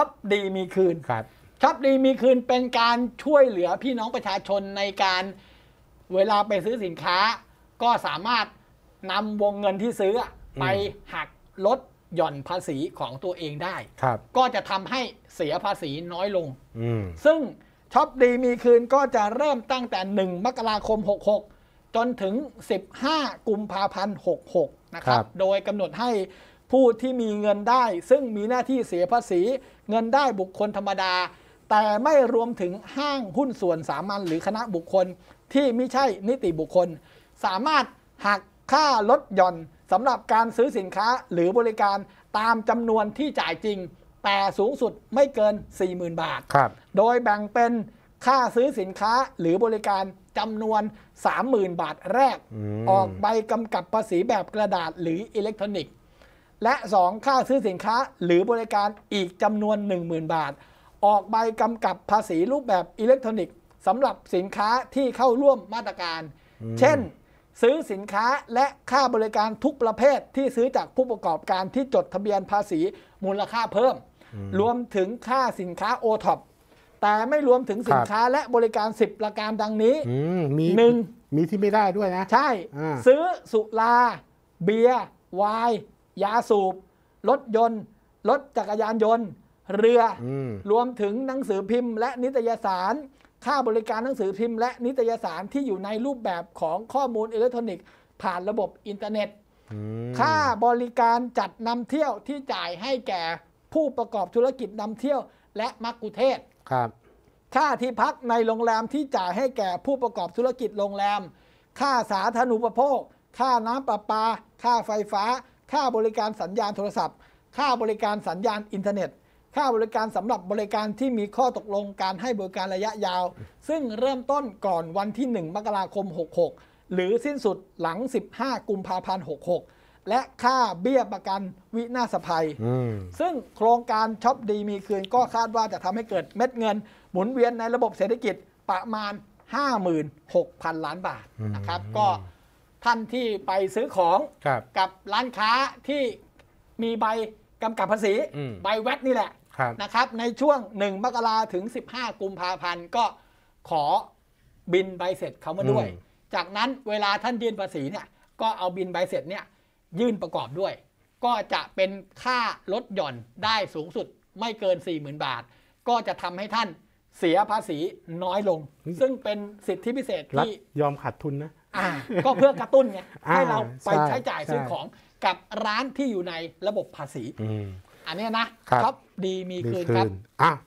ช็อปดีมีคืนครับช็อปดีมีคืนเป็นการช่วยเหลือพี่น้องประชาชนในการเวลาไปซื้อสินค้าก็สามารถนำวงเงินที่ซื้อไปหักลดหย่อนภาษีของตัวเองได้ ก็จะทำให้เสียภาษีน้อยลง ซึ่งช็อปดีมีคืนก็จะเริ่มตั้งแต่ 1 มกราคม 66 จนถึง 15 กุมภาพันธ์ 66 นะครับ โดยกำหนดให้ผู้ที่มีเงินได้ซึ่งมีหน้าที่เสียภาษีเงินได้บุคคลธรรมดา แต่ไม่รวมถึงห้างหุ้นส่วนสามัญหรือคณะบุคคลที่ไม่ใช่นิติบุคคล สามารถหักค่าลดหย่อนสำหรับการซื้อสินค้าหรือบริการตามจำนวนที่จ่ายจริง แต่สูงสุดไม่เกิน 40,000 บาท โดยแบ่งเป็นค่าซื้อสินค้าหรือบริการจำนวน30,000 บาทแรก ออกใบกำกับภาษีแบบกระดาษ หรืออิเล็กทรอนิกสและ 2 ค่าซื้อสินค้าหรือบริการอีกจำนวน 10,000 บาท ออกใบกำกับภาษีรูปแบบอิเล็กทรอนิกส์สำหรับสินค้าที่เข้าร่วมมาตรการ เช่น ซื้อสินค้าและค่าบริการทุกประเภท ที่ซื้อจากผู้ประกอบการที่จดทะเบียนภาษีมูลค่าเพิ่ม รวมถึงค่าสินค้าโอท็อปแต่ไม่รวมถึงสินค้าและบริการ 10 ประการดังนี้มีหนึ่งมีที่ไม่ได้ด้วยนะ ใช่ ซื้อสุราเบียร์ไวน์ยาสูบ รถยนต์ รถจักรยานยนต์ เรืออรวมถึงหนังสือพิมพ์และนิตยสาร ค่าบริการหนังสือพิมพ์ และนิตยสารที่อยู่ในรูปแบบของข้อมูลอิเล็กทรอนิกส์ผ่านระบบอินเทอร์เน็ต ค่าบริการจัดนำเที่ยวที่จ่ายให้แก่ผู้ประกอบธุรกิจนำเที่ยว และมักกุเทศครับค่าที่พักในโรงแรมที่จ่ายให้แก่ผู้ประกอบธุรกิจโรงแรม ค่าสาธารณูปโภค ค่าน้ำประปา ค่าไฟฟ้าค่าบริการสัญญาณโทรศัพท์ ค่าบริการสัญญาณอินเทอร์เน็ต ค่าบริการสำหรับบริการที่มีข้อตกลงการให้บริการระยะยาว ซึ่งเริ่มต้นก่อนวันที่1มกราคม 66 หรือสิ้นสุดหลัง 15กุมภาพันธ์66 และค่าเบี้ยประกันวินาศภัย ซึ่งโครงการช็อปดีมีคืนก็คาดว่าจะทำให้เกิดเม็ดเงิน หมุนเวียนในระบบเศรษฐกิจประมาณ56,000ล้านบาทนะครับ ก็ท่านที่ไปซื้อของกับร้านค้าที่มีใบกำกับภาษีใบแวดนี่แหละนะครับในช่วง1มกราถึง 15กุมภาพันธ์ก็ขอบินใบเสร็จเขามาด้วย จากนั้นเวลาท่านเดื่นภาษีเนี่ยก็เอาบินใบเสร็จเนี่ยยื่นประกอบด้วย ก็จะเป็นค่าลดหย่อนได้สูงสุดไม่เกิน 40,000 บาท ก็จะทำให้ท่านเสียภาษีน้อยลง ซึ่งเป็นสิทธิพิเศษที่ยอมขาดทุนนะก็เพื่อกระตุ้นไงให้เราไปใช้จ่ายซื้อของกับร้านที่อยู่ในระบบภาษีอันนี้นะครับดีมีคืนครับ